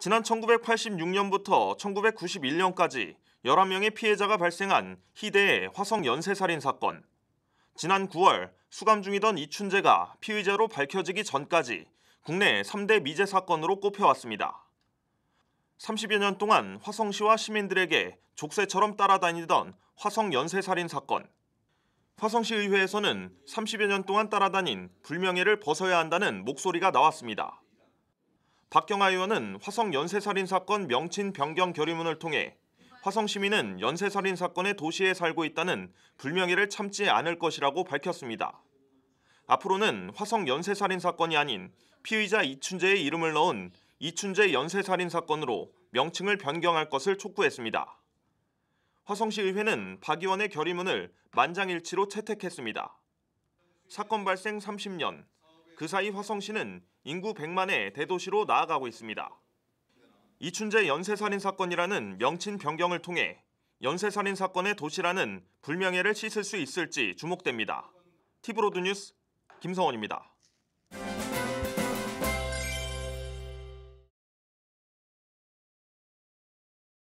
지난 1986년부터 1991년까지 11명의 피해자가 발생한 희대의 화성 연쇄살인 사건. 지난 9월 수감 중이던 이춘재가 피의자로 밝혀지기 전까지 국내 3대 미제 사건으로 꼽혀왔습니다. 30여 년 동안 화성시와 시민들에게 족쇄처럼 따라다니던 화성 연쇄살인 사건. 화성시 의회에서는 30여 년 동안 따라다닌 불명예를 벗어야 한다는 목소리가 나왔습니다. 박경아 의원은 화성 연쇄살인 사건 명칭 변경 결의문을 통해 화성 시민은 연쇄살인 사건의 도시에 살고 있다는 불명예를 참지 않을 것이라고 밝혔습니다. 앞으로는 화성 연쇄살인 사건이 아닌 피의자 이춘재의 이름을 넣은 이춘재 연쇄살인 사건으로 명칭을 변경할 것을 촉구했습니다. 화성시 의회는 박 의원의 결의문을 만장일치로 채택했습니다. 사건 발생 30년 그 사이 화성시는 인구 100만의 대도시로 나아가고 있습니다. 이춘재 연쇄살인 사건이라는 명칭 변경을 통해 연쇄살인 사건의 도시라는 불명예를 씻을 수 있을지 주목됩니다. 티브로드 뉴스 김성원입니다.